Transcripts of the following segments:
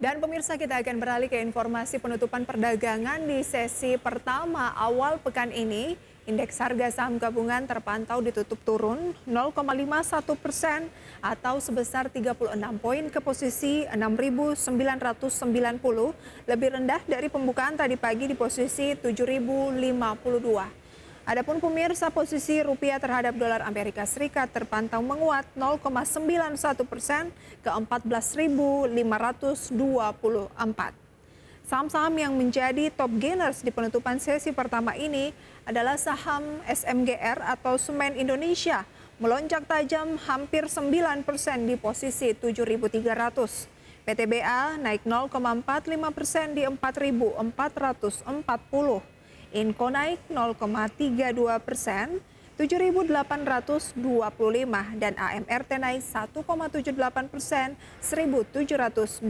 Dan pemirsa kita akan beralih ke informasi penutupan perdagangan di sesi pertama awal pekan ini. Indeks harga saham gabungan terpantau ditutup turun 0,51 persen atau sebesar 36 poin ke posisi 6.990, lebih rendah dari pembukaan tadi pagi di posisi 7.052. Adapun pemirsa posisi rupiah terhadap dolar Amerika Serikat terpantau menguat 0,91 persen ke 14.524. Saham-saham yang menjadi top gainers di penutupan sesi pertama ini adalah saham SMGR atau Semen Indonesia melonjak tajam hampir 9 persen di posisi 7.300. PTBA naik 0,45 persen di 4.440. Inco naik 0,32 persen, 7.825 dan AMRT naik 1,78 persen, 1.720.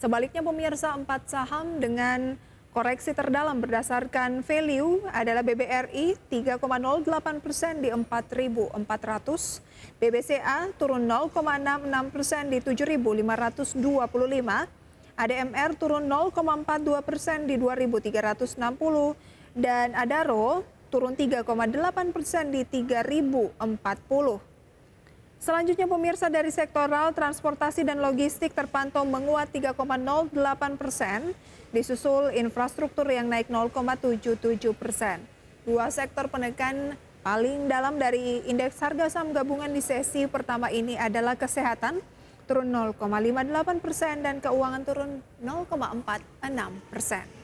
Sebaliknya pemirsa empat saham dengan koreksi terdalam berdasarkan value adalah BBRI 3,08 persen di 4.400, BBCA turun 0,66 persen di 7.525, ADMR turun 0,42 persen di 2.360 dan ADARO turun 3,8 persen di 3.040. Selanjutnya pemirsa dari sektoral transportasi dan logistik terpantau menguat 3,08 persen, disusul infrastruktur yang naik 0,77 persen. Dua sektor penekan paling dalam dari indeks harga saham gabungan di sesi pertama ini adalah kesehatan, turun 0,58 persen dan keuangan turun 0,46 persen.